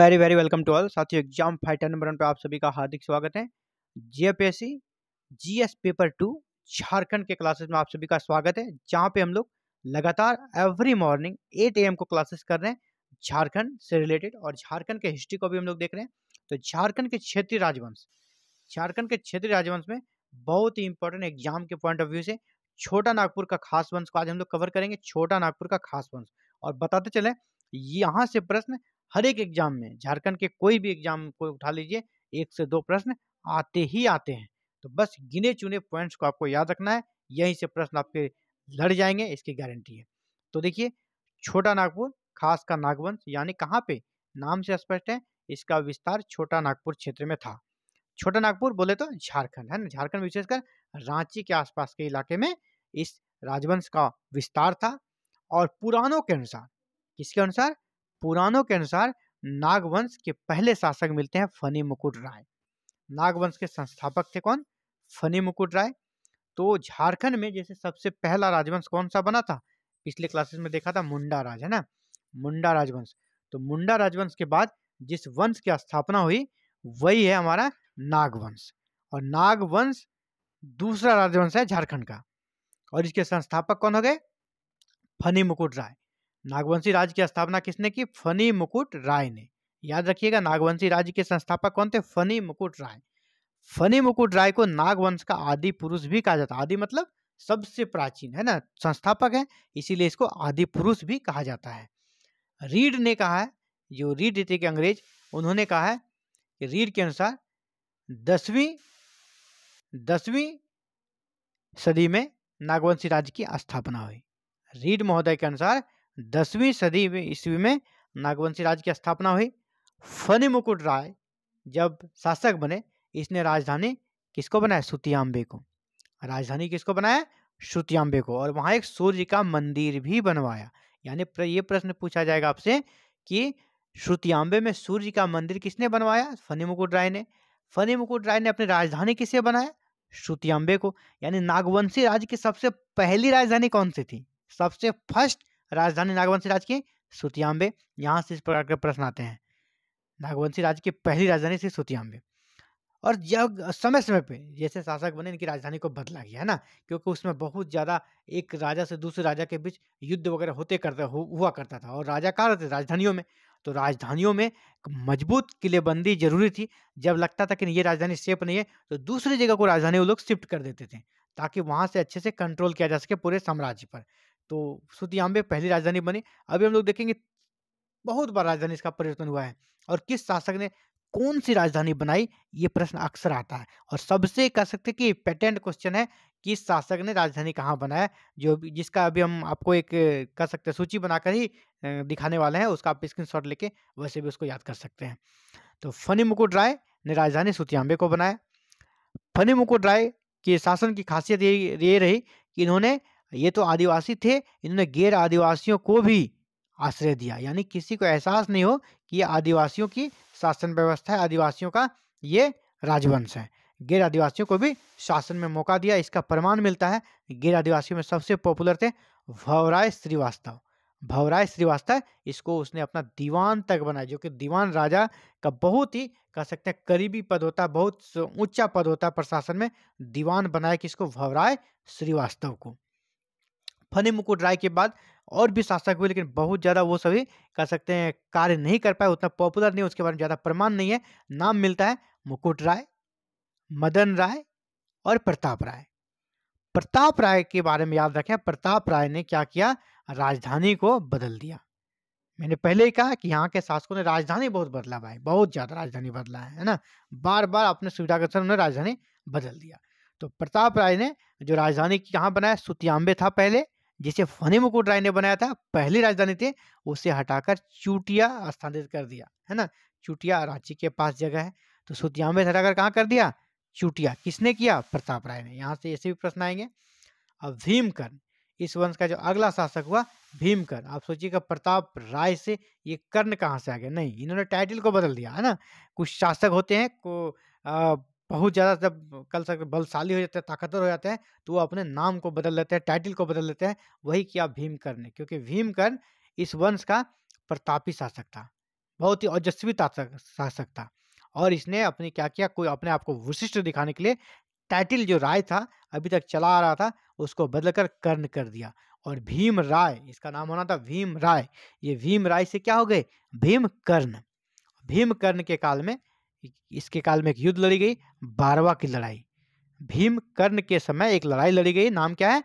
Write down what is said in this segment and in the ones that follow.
very very welcome to all साथियों exam fighter number one पर आप सभी का हार्दिक स्वागत है JPSC GS paper two Jharkhand के क्लासेस में आप सभी का स्वागत है जहां पे हम लोग लगातार एवरी मॉर्निंग 8 एम को क्लासेस कर रहे हैं झारखंड से रिलेटेड और झारखंड के हिस्ट्री को भी हम लोग देख रहे हैं तो झारखंड के क्षेत्रीय राजवंश झारखंड के क्षेत्रीय राजवंश में बहुत ही इंपॉर्टेंट एग्जाम के पॉइंट ऑफ व्यू से छोटा नागपुर का खास वंश को आज हम लोग कवर करेंगे छोटा नागपुर का खास वंश और बताते चले यहाँ से प्रश्न हर एक एग्जाम में झारखंड के कोई भी एग्जाम को उठा लीजिए एक से दो प्रश्न आते ही आते हैं तो बस गिने चुने पॉइंट्स को आपको याद रखना है यहीं से प्रश्न आपके लड़ जाएंगे इसकी गारंटी है तो देखिए छोटा नागपुर खास का नागवंश यानी कहाँ पे नाम से स्पष्ट है इसका विस्तार छोटा नागपुर क्षेत्र में था छोटा नागपुर बोले तो झारखंड है ना झारखंड विशेषकर रांची के आसपास के इलाके में इस राजवंश का विस्तार था और पुरानों के अनुसार किसके अनुसार पुराणों के अनुसार नागवंश के पहले शासक मिलते हैं फनी मुकुट राय नागवंश के संस्थापक थे कौन फनी मुकुट राय तो झारखंड में जैसे सबसे पहला राजवंश कौन सा बना था पिछले क्लासेस में देखा था मुंडा राज है ना मुंडा राजवंश तो मुंडा राजवंश के बाद जिस वंश की स्थापना हुई वही है हमारा नागवंश और नागवंश दूसरा राजवंश है झारखंड का और इसके संस्थापक कौन हो गए फनी मुकुट राय नागवंशी राज्य की स्थापना किसने की फनी मुकुट राय ने याद रखिएगा नागवंशी राज्य के संस्थापक कौन थे फनी मुकुट राय फनी मुकुट राय को नागवंश का आदि पुरुष भी कहा जाता है आदि मतलब सबसे प्राचीन है ना संस्थापक है इसीलिए इसको आदि पुरुष भी कहा जाता है रीड ने कहा है जो रीड थे के अंग्रेज उन्होंने कहा है कि रीड के अनुसार दसवीं दसवीं सदी में नागवंशी राज्य की स्थापना हुई रीड महोदय के अनुसार दसवीं सदी में ईस्वी में नागवंशी राज्य की स्थापना हुई फनी मुकुट राय जब शासक बने इसने राजधानी किसको बनाया सुतियांबे को राजधानी किसको बनाया श्रुतियांबे को और वहाँ एक सूर्य का मंदिर भी बनवाया यानी प्र, ये प्रश्न पूछा जाएगा आपसे कि श्रुतियांबे में सूर्य का मंदिर किसने बनवाया फनी मुकुट राय ने फनी मुकुट राय ने अपनी राजधानी किसे बनाया श्रुतियांबे को यानी नागवंशी राज्य की सबसे पहली राजधानी कौन सी थी सबसे फर्स्ट राजधानी नागवंशी राज की सुतियांबे यहाँ से इस प्रकार के प्रश्न आते हैं नागवंशी राज्य की पहली राजधानी थी सुतियांबे और जब समय समय पे जैसे शासक बने इनकी राजधानी को बदला गया है ना क्योंकि उसमें बहुत ज़्यादा एक राजा से दूसरे राजा के बीच युद्ध वगैरह होते करते हुआ करता था और राजा कहा रहते राजधानियों में तो राजधानियों में मजबूत किलेबंदी जरूरी थी जब लगता था कि ये राजधानी सेफ नहीं है तो दूसरी जगह को राजधानी वो लोग शिफ्ट कर देते थे ताकि वहाँ से अच्छे से कंट्रोल किया जा सके पूरे साम्राज्य पर तो सुतियाम्बे पहली राजधानी बनी अभी हम लोग देखेंगे बहुत बार राजधानी इसका परिवर्तन हुआ है और किस शासक ने कौन सी राजधानी बनाई ये प्रश्न अक्सर आता है और सबसे कह सकते कि पेटेंट क्वेश्चन है कि शासक ने राजधानी कहाँ बनाया जो जिसका अभी हम आपको एक कह सकते हैं सूची बनाकर ही दिखाने वाले हैं उसका आप स्क्रीन शॉट लेके वैसे भी उसको याद कर सकते हैं तो फनी मुकुट राय ने राजधानी सुतियाम्बे को बनाया फनी मुकुट राय के शासन की खासियत ये रही कि इन्होंने ये तो आदिवासी थे इन्होंने गैर आदिवासियों को भी आश्रय दिया यानी किसी को एहसास नहीं हो कि ये आदिवासियों की शासन व्यवस्था है आदिवासियों का ये राजवंश है गैर आदिवासियों को भी शासन में मौका दिया इसका प्रमाण मिलता है गैर आदिवासियों में सबसे पॉपुलर थे भवराय श्रीवास्तव भवराय श्रीवास्तव इसको उसने अपना दीवान तक बनाया जो कि दीवान राजा का बहुत ही कह सकते हैं करीबी पद होता है बहुत ऊंचा पद होता है प्रशासन में दीवान बनाया किसको भवराय श्रीवास्तव को फनी मुकुट राय के बाद और भी शासक हुए लेकिन बहुत ज़्यादा वो सभी कर सकते हैं कार्य नहीं कर पाए उतना पॉपुलर नहीं उसके बारे में ज़्यादा प्रमाण नहीं है नाम मिलता है मुकुट राय मदन राय और प्रताप राय प्रताप राय के बारे में याद रखें प्रताप राय ने क्या किया राजधानी को बदल दिया मैंने पहले ही कहा कि यहाँ के शासकों ने राजधानी बहुत बदला भाई बहुत ज़्यादा राजधानी बदला है है ना बार बार अपने सुविधा के अनुसार उन्होंने राजधानी बदल दिया तो प्रताप राय ने जो राजधानी यहाँ बनाया सुतियांबे था पहले जिसे मुकुट राय ने बनाया था पहली राजधानी थी उसे हटाकर चूटिया स्थानांतरित कर दिया है ना चूटिया रांची के पास जगह है तो सुतियामे हटाकर कहाँ कर दिया चूटिया किसने किया प्रताप राय ने यहाँ से ऐसे भी प्रश्न आएंगे अब भीमकर्ण इस वंश का जो अगला शासक हुआ भीमकर्ण आप सोचिएगा प्रताप राय से ये कर्ण कहाँ से आ गया नहीं इन्होंने टाइटल को बदल दिया है ना कुछ शासक होते हैं को बहुत ज़्यादा जब कल सकते बलशाली हो जाते हैं ताकतवर हो जाते हैं तो वो अपने नाम को बदल लेते हैं टाइटल को बदल लेते हैं वही किया भीमकर्ण ने क्योंकि भीम कर्ण इस वंश का प्रतापी शासक था बहुत ही औजस्वी शासक था और इसने अपने क्या किया कोई अपने आप को विशिष्ट दिखाने के लिए टाइटल जो राय था अभी तक चला आ रहा था उसको बदलकर कर्ण कर दिया और भीम राय इसका नाम होना था भीम राय ये भीम राय से क्या हो गए भीम कर्ण भीम कर्ण के काल में इसके काल में एक युद्ध लड़ी गई बारवा की लड़ाई भीम कर्ण के समय एक लड़ाई लड़ी गई नाम क्या है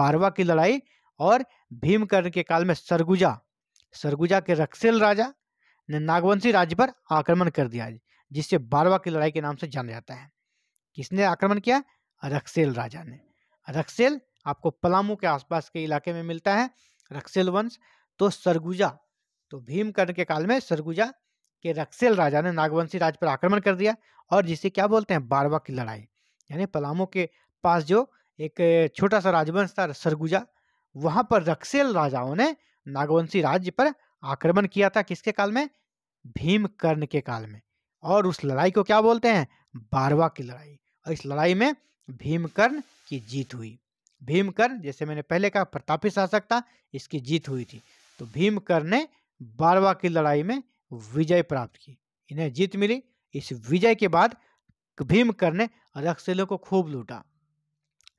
बारवा की लड़ाई और भीम कर्ण के काल में सरगुजा सरगुजा के रक्सेल राजा ने नागवंशी राज्य पर आक्रमण कर दिया जिससे बारवा की लड़ाई के नाम से जाना जाता है किसने आक्रमण किया रक्सेल राजा ने रक्सेल आपको पलामू के आसपास के इलाके में मिलता है रक्सेल वंश तो सरगुजा तो भीम कर्ण के काल में सरगुजा कि रक्सेल राजा ने नागवंशी राज पर आक्रमण कर दिया और जिसे क्या बोलते हैं बारवा की लड़ाई यानी पलामू के पास जो एक छोटा सा राजवंश था सरगुजा वहां पर रक्सेल राजाओं ने नागवंशी राज्य पर आक्रमण किया था किसके काल में भीम कर्ण के काल में और उस लड़ाई को क्या बोलते हैं बारवा की लड़ाई और इस लड़ाई में भीमकर्ण की जीत हुई भीमकर्ण जैसे मैंने पहले कहा प्रतापी शासक था इसकी जीत हुई थी तो भीमकर्ण ने बारवा की लड़ाई में विजय प्राप्त की इन्हें जीत मिली इस विजय के बाद भीम ने रक्सेलों को खूब लूटा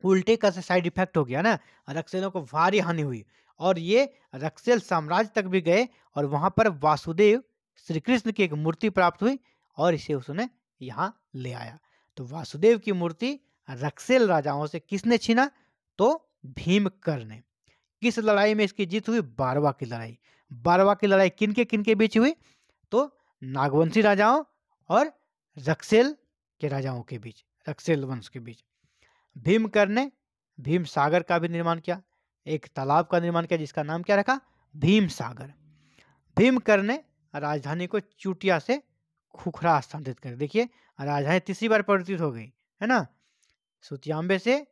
उल्टे का से साइड इफेक्ट हो गया ना रक्सेलों को भारी हानि हुई और ये रक्सेल साम्राज्य तक भी गए और वहाँ पर वासुदेव श्री कृष्ण की एक मूर्ति प्राप्त हुई और इसे उसने यहाँ ले आया तो वासुदेव की मूर्ति रक्सेल राजाओं से किसने छीना तो भीम ने किस लड़ाई में इसकी जीत हुई बारवा की लड़ाई बारवा की लड़ाई किनके किनके बीच हुई तो नागवंशी राजाओं और रक्सेल के राजाओं के बीच रक्सेल वंश के बीच भीमकर ने भीम सागर का भी निर्माण किया एक तालाब का निर्माण किया जिसका नाम क्या रखा भीम सागर भीमकर ने राजधानी को चुटिया से खुखरा स्थानांतरित कर देखिए राजधानी तीसरी बार परिवर्तित हो गई है ना सुतियांबे से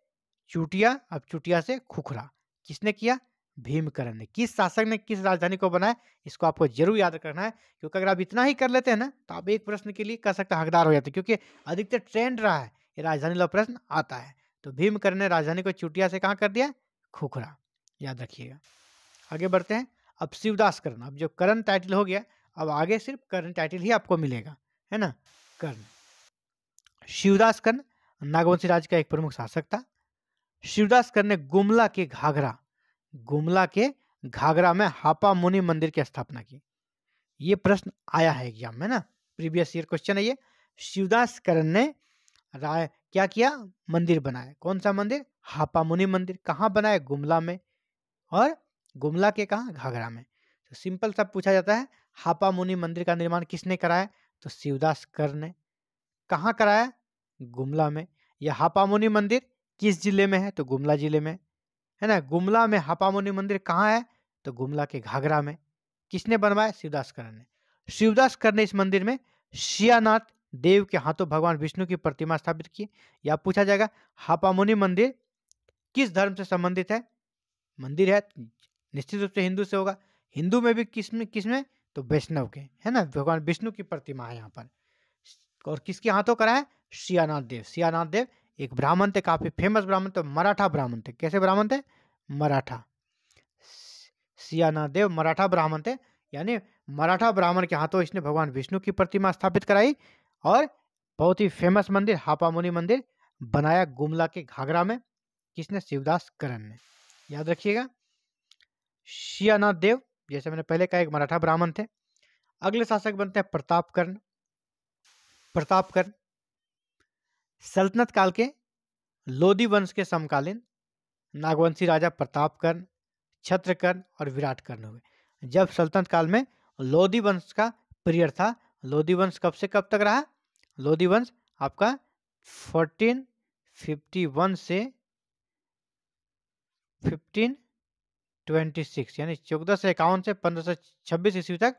चुटिया अब चुटिया से खुखरा किसने किया भीमकरण ने किस शासक ने किस राजधानी को बनाया इसको आपको जरूर याद करना है क्योंकि अगर आप इतना ही कर लेते हैं ना तो आप एक प्रश्न के लिए कर सकते हकदार हो जाते क्योंकि अधिकतर ट्रेंड रहा है ये राजधानी वाला प्रश्न आता है तो भीमकरण ने राजधानी को चुटिया से कहाँ कर दिया खुखरा याद रखिएगा आगे बढ़ते हैं अब शिवदास करण अब जो करण टाइटल हो गया अब आगे सिर्फ करण टाइटल ही आपको मिलेगा है ना कर्ण शिवदास कर्ण नागवंशी राज्य का एक प्रमुख शासक था शिवदास कर्ण ने गुमला के घाघरा गुमला के घाघरा में हापा मुनि मंदिर की स्थापना की ये प्रश्न आया है एग्जाम में ना प्रीवियस ईयर क्वेश्चन है ये शिवदास करण ने राय क्या किया मंदिर बनाया कौन सा मंदिर हापा मुनि मंदिर कहाँ बनाया गुमला में और गुमला के कहाँ घाघरा में तो सिंपल सा पूछा जाता है हापा मुनि मंदिर का निर्माण किसने कराया तो शिवदास कर ने कहाँ कराया गुमला में यह हापा मुनि मंदिर किस जिले में है तो गुमला जिले में है ना गुमला में हपामुनि मंदिर कहाँ है तो गुमला के घाघरा में किसने बनवाया शिवदास करण ने शिवदास करण ने इस मंदिर में शियानाथ देव के हाथों भगवान विष्णु की प्रतिमा स्थापित की या पूछा जाएगा हापामुनि मंदिर किस धर्म से संबंधित है मंदिर है निश्चित रूप से हिंदू से होगा हिंदू में भी किस में किस में तो वैष्णव के है ना भगवान विष्णु की प्रतिमा है यहाँ पर और किसके हाथों करा है श्यानाथ देव सियानाथ देव एक ब्राह्मण थे काफ़ी फेमस ब्राह्मण थे मराठा ब्राह्मण थे कैसे ब्राह्मण थे मराठा सियाना देव मराठा ब्राह्मण थे यानी मराठा ब्राह्मण के हाथों इसने भगवान विष्णु की प्रतिमा स्थापित कराई और बहुत ही फेमस मंदिर हापामुनि मंदिर बनाया गुमला के घाघरा में किसने शिवदास करण ने याद रखिएगा शियानाथ देव जैसे मैंने पहले कहा एक मराठा ब्राह्मण थे अगले शासक बनते हैं प्रताप कर्ण प्रताप कर्ण सल्तनत काल के लोधी वंश के समकालीन नागवंशी राजा प्रताप कर्ण छत्रकर्ण और विराट कर्ण हुए जब सल्तनत काल में लोधी वंश का पीरियड था लोधी वंश कब से कब तक रहा लोधी वंश आपका 1451 से 1526 यानी चौदह सौ इक्यावन से पंद्रह सौ छब्बीस ईस्वी तक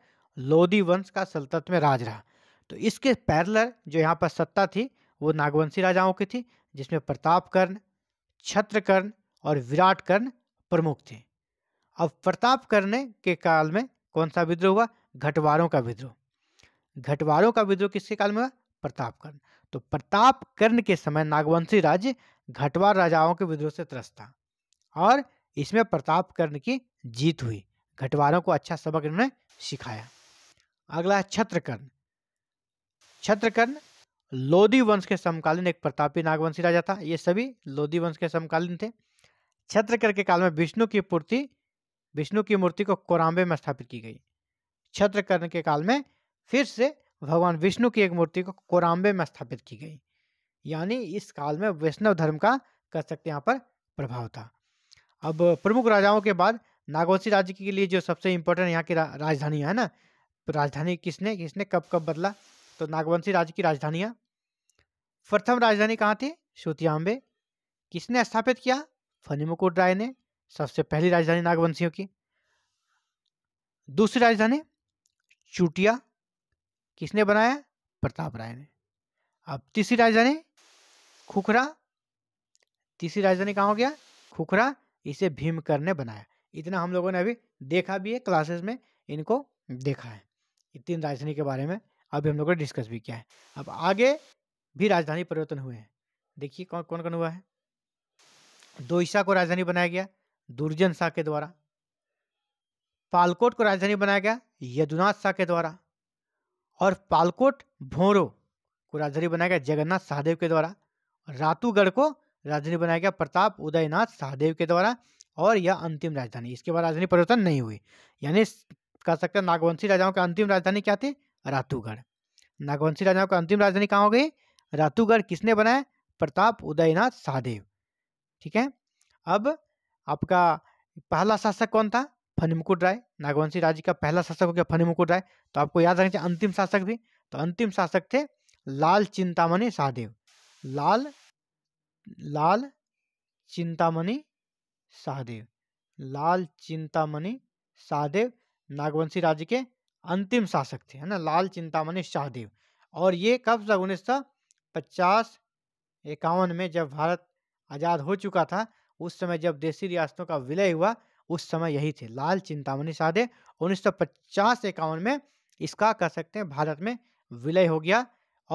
लोधी वंश का सल्तनत में राज रहा तो इसके पैरलर जो यहाँ पर सत्ता थी वो नागवंशी राजाओं की थी जिसमें प्रताप कर्ण छत्र कर्ण और विराट कर्ण प्रमुख थे अब प्रताप कर्ण के काल में कौन सा विद्रोह हुआ घटवारों का विद्रोह घटवारों का विद्रोह किसके काल में हुआ प्रताप कर्ण तो प्रताप कर्ण के समय नागवंशी राज्य घटवार राजाओं के विद्रोह से त्रस्त था और इसमें प्रताप कर्ण की जीत हुई घटवारों को अच्छा सबक इन्होंने सिखाया अगला है छत्रकर्ण छत्रकर्ण लोधी वंश के समकालीन एक प्रतापी नागवंशी राजा था ये सभी लोधी वंश के समकालीन थे छत्रकर के काल में विष्णु की पूर्ति विष्णु की मूर्ति को कोराम्बे में स्थापित की गई छत्रकर के काल में फिर से भगवान विष्णु की एक मूर्ति को कोराम्बे में स्थापित की गई यानी इस काल में वैष्णव धर्म का कह सकते हैं यहाँ पर प्रभाव था अब प्रमुख राजाओं के बाद नागवंशी राज्य के लिए जो सबसे इम्पोर्टेंट यहाँ की राजधानी है ना राजधानी किसने किसने कब कब बदला तो नागवंशी राज्य की राजधानियाँ प्रथम राजधानी कहाँ थी श्रुतियांबे किसने स्थापित किया फनी मुकुट राय ने सबसे पहली राजधानी नागवंशियों की दूसरी राजधानी चुटिया किसने बनाया प्रताप राय ने अब तीसरी राजधानी खुखरा तीसरी राजधानी कहाँ हो गया खुखरा इसे भीमकर ने बनाया इतना हम लोगों ने अभी देखा भी है क्लासेस में इनको देखा है तीन राजधानी के बारे में अभी हम लोगों ने डिस्कस भी किया है अब आगे भी राजधानी परिवर्तन हुए हैं देखिए कौन कौन कौन हुआ है दोईसा को राजधानी बनाया गया दुर्जन शाह के द्वारा पालकोट को राजधानी बनाया गया यदुनाथ शाह के द्वारा और पालकोट भोरो को राजधानी बनाया गया जगन्नाथ सहदेव के द्वारा रातूगढ़ को राजधानी बनाया गया प्रताप उदयनाथ सहदेव के द्वारा और यह अंतिम राजधानी इसके बाद राजधानी परिवर्तन नहीं हुई यानी कह सकते नागवंशी राजाओं की अंतिम राजधानी क्या थी रातूगढ़ नागवंशी राजाओं का अंतिम राजधानी कहाँ हो गई रातूगढ़ किसने बनाया प्रताप उदयनाथ सहदेव ठीक है अब आपका पहला शासक कौन था फणिमुकुट राय नागवंशी राज्य का पहला शासक हो गया फणिमुकुट राय तो आपको याद रखना चाहिए अंतिम शासक भी तो अंतिम शासक थे लाल चिंतामणि सहदेव लाल लाल चिंतामणि सहदेव लाल चिंतामणि सहदेव नागवंशी राज्य के अंतिम शासक थे है ना लाल चिंतामणि शाहदेव और ये कब तक उन्नीस सौ पचास इक्यावन में जब भारत आज़ाद हो चुका था उस समय जब देसी रियासतों का विलय हुआ उस समय यही थे लाल चिंतामणि शाहदेव उन्नीस सौ पचास इक्यावन में इसका कह सकते हैं भारत में विलय हो गया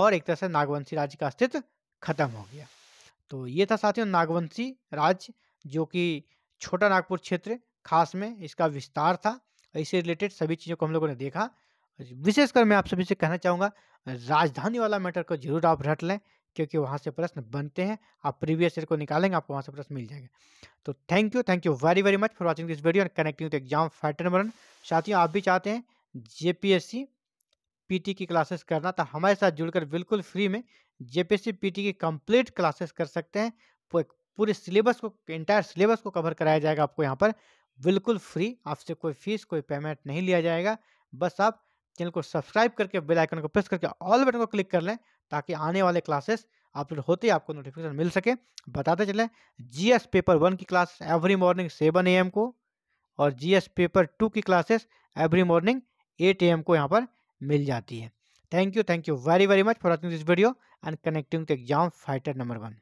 और एक तरह से नागवंशी राज्य का अस्तित्व खत्म हो गया तो ये था साथियों नागवंशी राज्य जो कि छोटा नागपुर क्षेत्र खास में इसका विस्तार था इससे रिलेटेड सभी चीज़ों को हम लोगों ने देखा विशेषकर मैं आप सभी से कहना चाहूँगा राजधानी वाला मैटर को जरूर आप रट लें क्योंकि वहाँ से प्रश्न बनते हैं आप प्रीवियस ईयर को निकालेंगे आपको वहाँ से प्रश्न मिल जाएगा तो thank you thank you very very much for watching this video and connecting to exam fighter number साथियों आप भी चाहते हैं जे पी की क्लासेस करना तो हमारे साथ जुड़कर बिल्कुल फ्री में जे पी की कंप्लीट क्लासेस कर सकते हैं पूरे सिलेबस को इंटायर सिलेबस को कवर कराया जाएगा आपको यहाँ पर बिल्कुल फ्री आपसे कोई फीस कोई पेमेंट नहीं लिया जाएगा बस आप चैनल को सब्सक्राइब करके बेल आइकन को प्रेस करके ऑल बटन को क्लिक कर लें ताकि आने वाले क्लासेस अपलोड होते ही आपको नोटिफिकेशन मिल सके बताते चलें जीएस पेपर वन की class every morning seven AM को और जीएस पेपर टू की classes every morning eight AM को यहाँ पर मिल जाती है thank you thank you very very much for watching this video and connecting to exam fighter number one